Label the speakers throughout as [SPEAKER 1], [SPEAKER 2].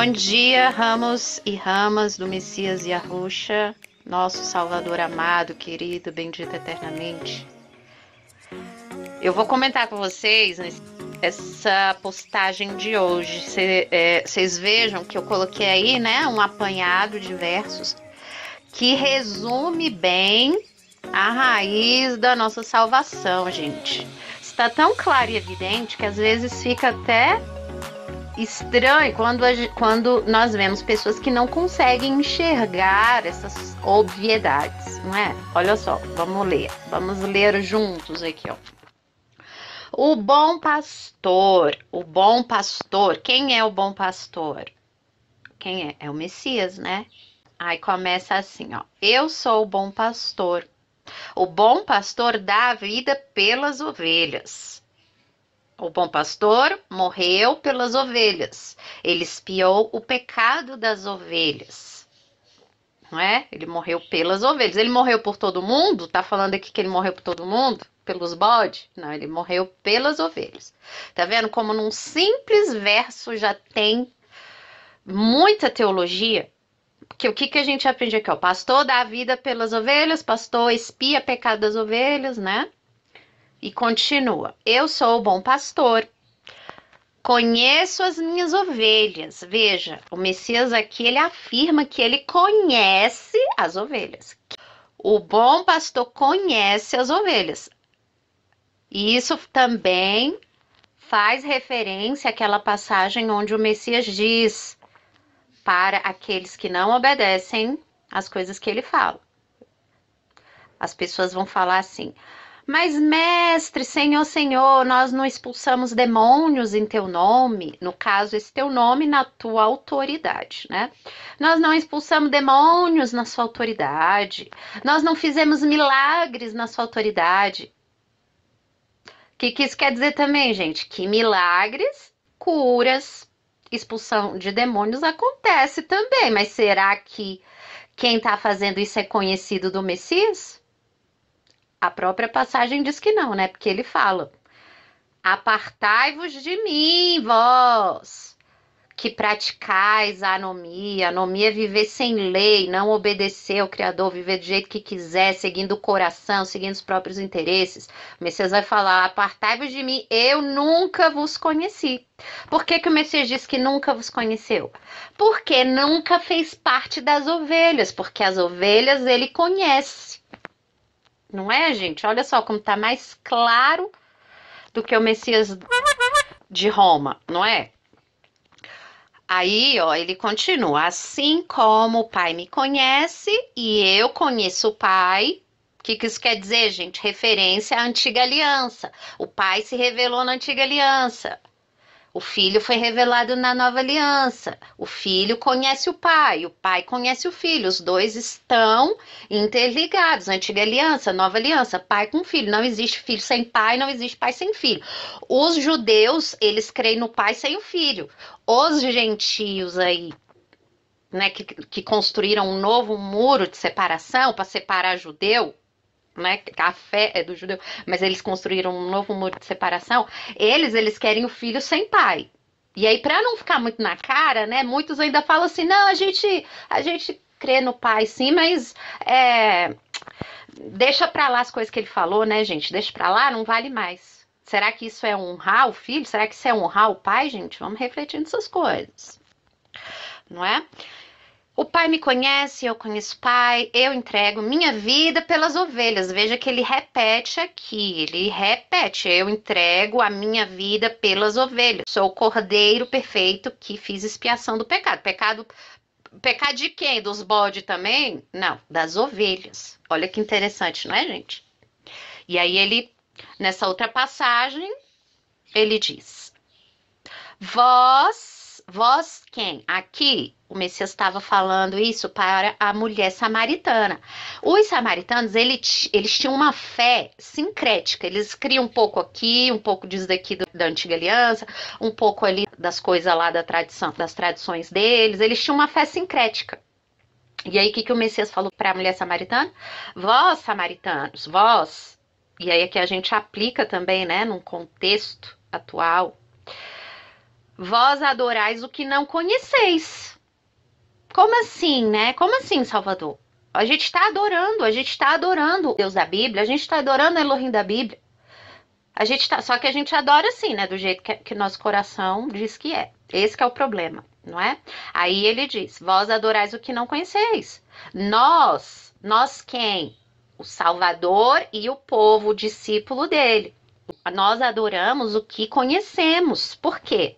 [SPEAKER 1] Bom dia, ramos e ramas do Messias e Arrucha, nosso Salvador amado, querido, bendito eternamente. Eu vou comentar com vocês essa postagem de hoje. Vocês Cê, é, vejam que eu coloquei aí, né, um apanhado de versos que resume bem a raiz da nossa salvação, gente. Está tão claro e evidente que às vezes fica até estranho quando, a, quando nós vemos pessoas que não conseguem enxergar essas obviedades, não é? Olha só, vamos ler, vamos ler juntos aqui, ó. O bom pastor, o bom pastor, quem é o bom pastor? Quem é? É o Messias, né? Aí começa assim, ó. Eu sou o bom pastor. O bom pastor dá a vida pelas ovelhas. O bom pastor morreu pelas ovelhas. Ele espiou o pecado das ovelhas. Não é? Ele morreu pelas ovelhas. Ele morreu por todo mundo? Tá falando aqui que ele morreu por todo mundo? Pelos bodes, Não, ele morreu pelas ovelhas. Tá vendo como num simples verso já tem muita teologia? Porque o que, que a gente aprende aqui? O pastor dá a vida pelas ovelhas, pastor espia pecado das ovelhas, né? E continua: Eu sou o bom pastor. Conheço as minhas ovelhas. Veja, o Messias aqui ele afirma que ele conhece as ovelhas. O bom pastor conhece as ovelhas. E isso também faz referência àquela passagem onde o Messias diz para aqueles que não obedecem as coisas que ele fala. As pessoas vão falar assim: mas, mestre, Senhor, Senhor, nós não expulsamos demônios em teu nome, no caso, esse teu nome na tua autoridade, né? Nós não expulsamos demônios na sua autoridade, nós não fizemos milagres na sua autoridade. O que, que isso quer dizer também, gente? Que milagres, curas, expulsão de demônios acontece também, mas será que quem está fazendo isso é conhecido do Messias? A própria passagem diz que não, né? Porque ele fala: Apartai-vos de mim, vós que praticais a anomia. Anomia é viver sem lei, não obedecer ao Criador, viver do jeito que quiser, seguindo o coração, seguindo os próprios interesses. O Messias vai falar: apartai-vos de mim, eu nunca vos conheci. Por que, que o Messias diz que nunca vos conheceu? Porque nunca fez parte das ovelhas, porque as ovelhas ele conhece. Não é, gente? Olha só como está mais claro do que o Messias de Roma, não é? Aí, ó, ele continua: assim como o Pai me conhece e eu conheço o Pai. O que, que isso quer dizer, gente? Referência à antiga aliança. O Pai se revelou na antiga aliança. O filho foi revelado na nova aliança. O filho conhece o pai, o pai conhece o filho. Os dois estão interligados. Antiga aliança, nova aliança, pai com filho. Não existe filho sem pai, não existe pai sem filho. Os judeus, eles creem no pai sem o filho. Os gentios aí, né, que, que construíram um novo muro de separação para separar judeu né? A fé é do judeu, mas eles construíram um novo muro de separação. Eles, eles querem o filho sem pai. E aí, para não ficar muito na cara, né? Muitos ainda falam assim, não, a gente, a gente crê no pai, sim, mas é, deixa para lá as coisas que ele falou, né, gente? Deixa para lá, não vale mais. Será que isso é honrar o filho? Será que isso é honrar o pai, gente? Vamos refletir nessas coisas, não é? O pai me conhece, eu conheço o pai, eu entrego minha vida pelas ovelhas. Veja que ele repete aqui, ele repete: eu entrego a minha vida pelas ovelhas. Sou o cordeiro perfeito que fiz expiação do pecado. Pecado pecado de quem? Dos bodes também? Não, das ovelhas. Olha que interessante, não é, gente? E aí ele nessa outra passagem, ele diz: Vós, vós quem? Aqui o Messias estava falando isso para a mulher samaritana. Os samaritanos, eles, eles tinham uma fé sincrética, eles criam um pouco aqui, um pouco disso daqui do, da antiga aliança, um pouco ali das coisas lá da tradição, das tradições deles, eles tinham uma fé sincrética. E aí, o que, que o Messias falou para a mulher samaritana? Vós, samaritanos, vós. E aí é que a gente aplica também, né, num contexto atual. Vós adorais o que não conheceis como assim, né? Como assim, Salvador? A gente está adorando, a gente está adorando Deus da Bíblia, a gente está adorando Elohim da Bíblia. A gente tá, só que a gente adora assim, né? Do jeito que, que nosso coração diz que é. Esse que é o problema, não é? Aí ele diz: Vós adorais o que não conheceis. Nós, nós quem? O Salvador e o povo, o discípulo dele. Nós adoramos o que conhecemos. Por quê?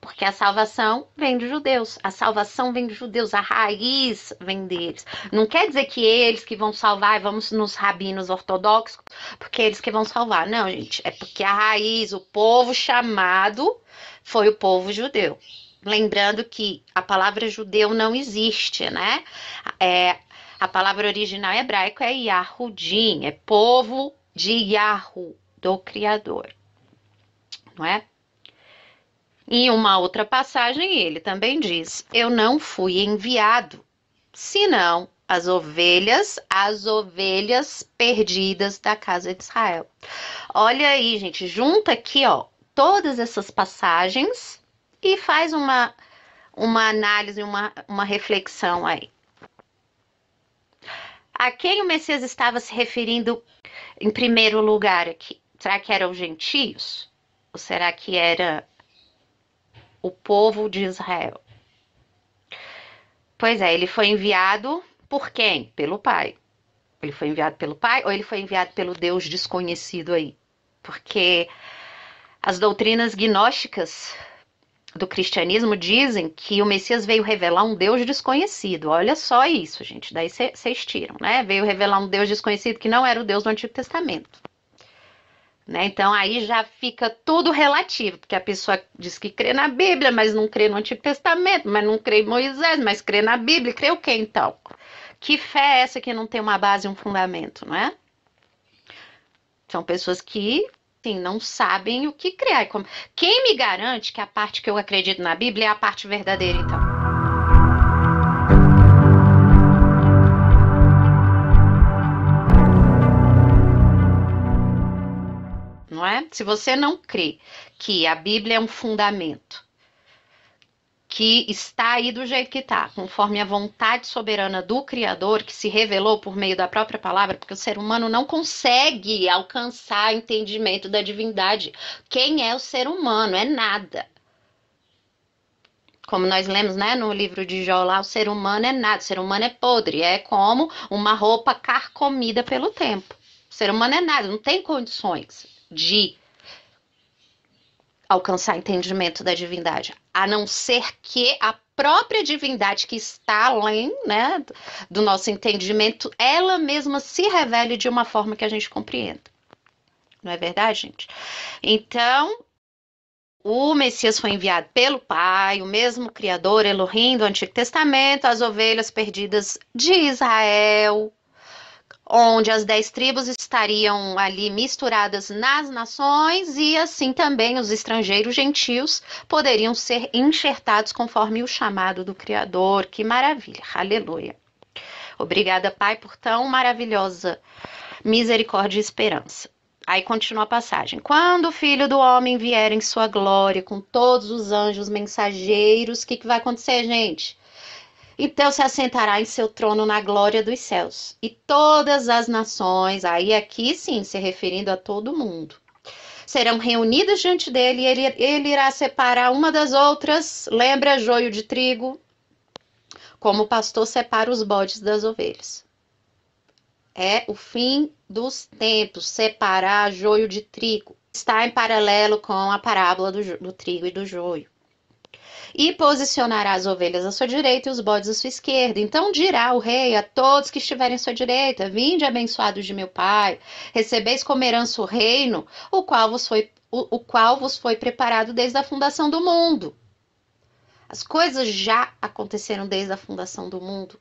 [SPEAKER 1] Porque a salvação vem dos judeus, a salvação vem dos judeus, a raiz vem deles. Não quer dizer que eles que vão salvar vamos nos rabinos ortodoxos, porque eles que vão salvar. Não, gente, é porque a raiz, o povo chamado foi o povo judeu. Lembrando que a palavra judeu não existe, né? É, a palavra original hebraico é Yahudim, é povo de Yahu, do Criador, não é? Em uma outra passagem, ele também diz: Eu não fui enviado, senão as ovelhas, as ovelhas perdidas da casa de Israel. Olha aí, gente, junta aqui, ó, todas essas passagens e faz uma uma análise, uma, uma reflexão aí. A quem o Messias estava se referindo em primeiro lugar aqui? Será que eram gentios? Ou será que era o povo de Israel. Pois é, ele foi enviado por quem? Pelo Pai. Ele foi enviado pelo Pai ou ele foi enviado pelo Deus desconhecido aí? Porque as doutrinas gnósticas do cristianismo dizem que o Messias veio revelar um Deus desconhecido. Olha só isso, gente. Daí vocês tiram, né? Veio revelar um Deus desconhecido que não era o Deus do Antigo Testamento. Né? Então aí já fica tudo relativo, porque a pessoa diz que crê na Bíblia, mas não crê no Antigo Testamento, mas não crê em Moisés, mas crê na Bíblia, crê o quê então? Que fé é essa que não tem uma base e um fundamento, não é? São pessoas que sim, não sabem o que criar. Quem me garante que a parte que eu acredito na Bíblia é a parte verdadeira, então? não é? Se você não crê que a Bíblia é um fundamento, que está aí do jeito que está, conforme a vontade soberana do Criador, que se revelou por meio da própria palavra, porque o ser humano não consegue alcançar o entendimento da divindade. Quem é o ser humano? É nada. Como nós lemos né, no livro de Jó lá, o ser humano é nada, o ser humano é podre, é como uma roupa carcomida pelo tempo. O ser humano é nada, não tem condições de alcançar entendimento da divindade, a não ser que a própria divindade que está além né, do nosso entendimento, ela mesma se revele de uma forma que a gente compreenda. Não é verdade, gente? Então, o Messias foi enviado pelo Pai, o mesmo Criador, Elohim do Antigo Testamento, as ovelhas perdidas de Israel, onde as dez tribos estariam ali misturadas nas nações e assim também os estrangeiros gentios poderiam ser enxertados conforme o chamado do Criador. Que maravilha! Aleluia! Obrigada, Pai, por tão maravilhosa misericórdia e esperança. Aí continua a passagem. Quando o filho do homem vier em sua glória com todos os anjos mensageiros, o que, que vai acontecer, gente? Então se assentará em seu trono na glória dos céus. E todas as nações, aí aqui sim, se referindo a todo mundo, serão reunidas diante dele e ele, ele irá separar uma das outras, lembra joio de trigo, como o pastor separa os bodes das ovelhas. É o fim dos tempos, separar joio de trigo. Está em paralelo com a parábola do, do trigo e do joio. E posicionará as ovelhas à sua direita e os bodes à sua esquerda. Então dirá o rei a todos que estiverem à sua direita: Vinde, abençoados de meu pai, recebeis como herança o reino, o qual vos foi, o, o qual vos foi preparado desde a fundação do mundo. As coisas já aconteceram desde a fundação do mundo.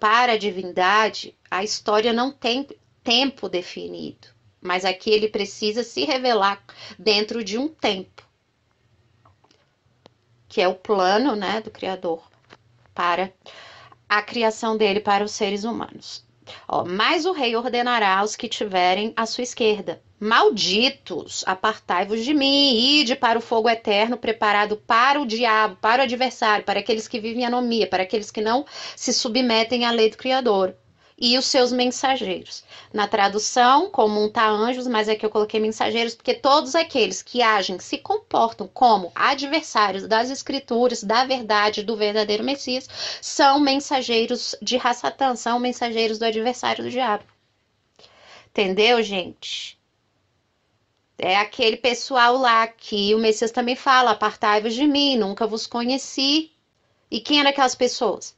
[SPEAKER 1] Para a divindade, a história não tem tempo definido, mas aqui ele precisa se revelar dentro de um tempo que é o plano né, do Criador para a criação dele para os seres humanos. Ó, mas o rei ordenará aos que tiverem à sua esquerda: Malditos, apartai-vos de mim, e ide para o fogo eterno preparado para o diabo, para o adversário, para aqueles que vivem anomia, para aqueles que não se submetem à lei do Criador e os seus mensageiros. Na tradução, um tá anjos, mas é que eu coloquei mensageiros, porque todos aqueles que agem, que se comportam como adversários das escrituras, da verdade, do verdadeiro Messias, são mensageiros de Rassatã, são mensageiros do adversário do diabo. Entendeu, gente? É aquele pessoal lá que o Messias também fala: apartai-vos de mim, nunca vos conheci. E quem eram aquelas pessoas?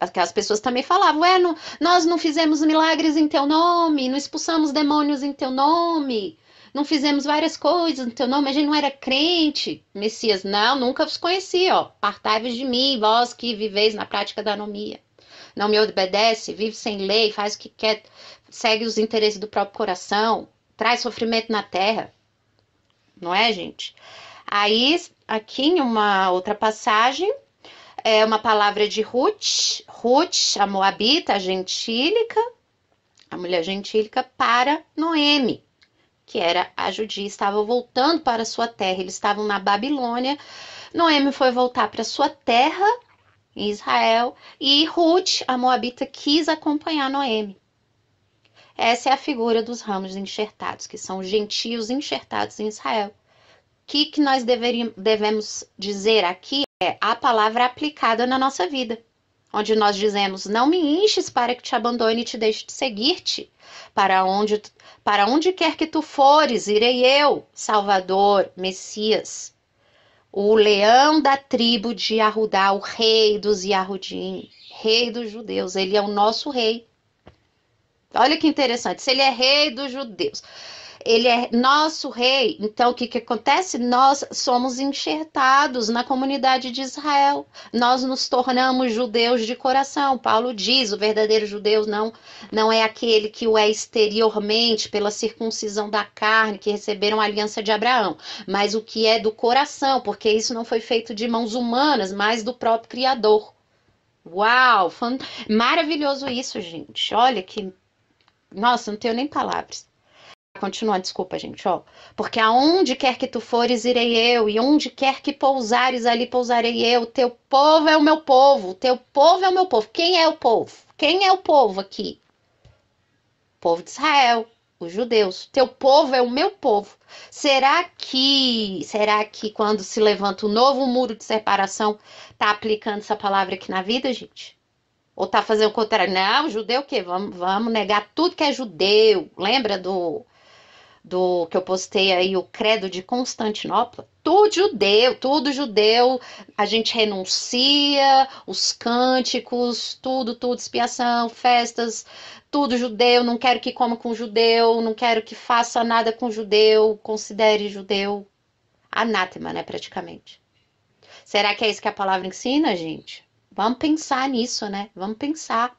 [SPEAKER 1] aquelas pessoas também falavam, é, não, nós não fizemos milagres em teu nome, não expulsamos demônios em teu nome, não fizemos várias coisas em teu nome, a gente não era crente. Messias, não, nunca vos conheci, ó. Partai-vos de mim, vós que viveis na prática da anomia. Não me obedece, vive sem lei, faz o que quer, segue os interesses do próprio coração, traz sofrimento na terra. Não é, gente? Aí, aqui em uma outra passagem, é uma palavra de Ruth, Ruth, a moabita, a gentílica, a mulher gentílica, para Noemi, que era a judia, estava voltando para sua terra, eles estavam na Babilônia, Noemi foi voltar para sua terra, em Israel, e Ruth, a moabita, quis acompanhar Noemi. Essa é a figura dos ramos enxertados, que são gentios enxertados em Israel. O que, que nós deveríamos, devemos dizer aqui é a palavra aplicada na nossa vida, onde nós dizemos: Não me inches para que te abandone e te deixe de seguir-te. Para onde, para onde quer que tu fores, irei eu, Salvador, Messias, o leão da tribo de Arudá, o rei dos Yahudim, rei dos judeus. Ele é o nosso rei. Olha que interessante, se ele é rei dos judeus ele é nosso rei. Então, o que, que acontece? Nós somos enxertados na comunidade de Israel. Nós nos tornamos judeus de coração. Paulo diz: o verdadeiro judeu não, não é aquele que o é exteriormente pela circuncisão da carne, que receberam a aliança de Abraão, mas o que é do coração, porque isso não foi feito de mãos humanas, mas do próprio Criador. Uau! Maravilhoso isso, gente. Olha que. Nossa, não tenho nem palavras continuar, desculpa, gente, ó. Porque aonde quer que tu fores, irei eu, e onde quer que pousares, ali pousarei eu. Teu povo é o meu povo, teu povo é o meu povo. Quem é o povo? Quem é o povo aqui? O povo de Israel, os judeus. Teu povo é o meu povo. Será que, será que quando se levanta o um novo muro de separação, tá aplicando essa palavra aqui na vida, gente? Ou tá fazendo o contrário? Não, judeu o quê? Vamos, vamos negar tudo que é judeu. Lembra do do que eu postei aí, o Credo de Constantinopla, tudo judeu, tudo judeu, a gente renuncia, os cânticos, tudo, tudo, expiação, festas, tudo judeu, não quero que coma com judeu, não quero que faça nada com judeu, considere judeu anátema, né, praticamente. Será que é isso que a palavra ensina, gente? Vamos pensar nisso, né? Vamos pensar.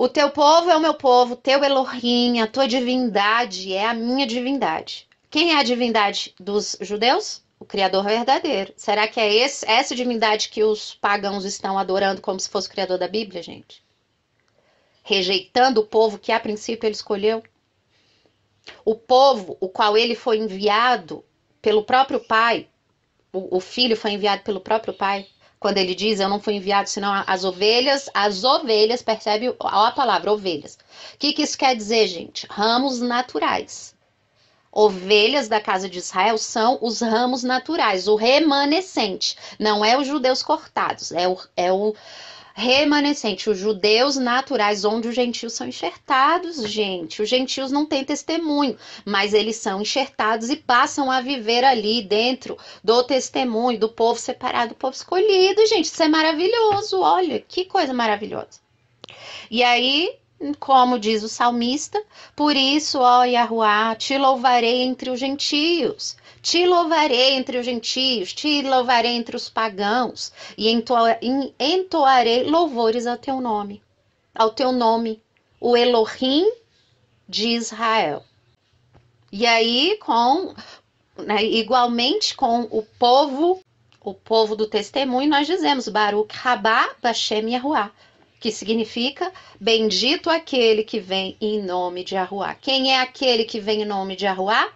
[SPEAKER 1] O teu povo é o meu povo, teu Elohim, a tua divindade é a minha divindade. Quem é a divindade dos judeus? O Criador verdadeiro. Será que é esse, essa divindade que os pagãos estão adorando como se fosse o Criador da Bíblia, gente? Rejeitando o povo que a princípio ele escolheu? O povo, o qual ele foi enviado pelo próprio Pai, o, o filho foi enviado pelo próprio Pai quando ele diz eu não fui enviado senão as ovelhas, as ovelhas, percebe a palavra ovelhas. O que, que isso quer dizer, gente? Ramos naturais. Ovelhas da casa de Israel são os ramos naturais, o remanescente. Não é os judeus cortados, é o, é o remanescente, os judeus naturais, onde os gentios são enxertados, gente. Os gentios não têm testemunho, mas eles são enxertados e passam a viver ali dentro do testemunho do povo separado, do povo escolhido, gente. Isso é maravilhoso, olha que coisa maravilhosa. E aí, como diz o salmista, por isso, ó Yahuwah, te louvarei entre os gentios te louvarei entre os gentios, te louvarei entre os pagãos, e entoarei louvores ao teu nome, ao teu nome, o Elohim de Israel. E aí, com né, igualmente com o povo, o povo do testemunho, nós dizemos Baruch Rabá Bashem Yahuá, que significa bendito aquele que vem em nome de Arruá. Quem é aquele que vem em nome de Arruá?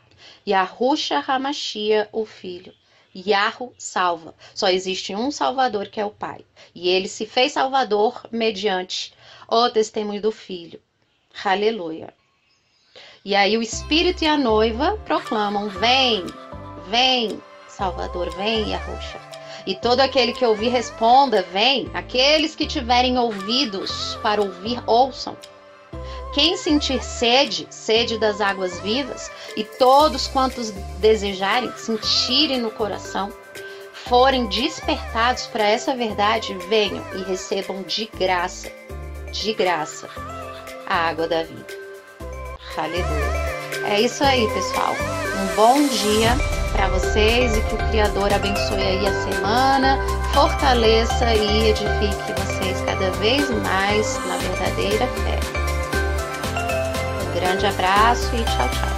[SPEAKER 1] Yahusha Hamashia, o Filho. Yarro salva. Só existe um Salvador que é o Pai. E ele se fez Salvador mediante o testemunho do Filho. Aleluia. E aí o Espírito e a noiva proclamam: Vem, vem, Salvador, vem, Yahusha. E todo aquele que ouvir responda: Vem. Aqueles que tiverem ouvidos para ouvir, ouçam. Quem sentir sede, sede das águas vivas, e todos quantos desejarem, sentirem no coração, forem despertados para essa verdade, venham e recebam de graça, de graça, a água da vida. Aleluia. É isso aí, pessoal. Um bom dia para vocês e que o Criador abençoe aí a semana, fortaleça e edifique vocês cada vez mais na verdadeira fé grande abraço e tchau, tchau.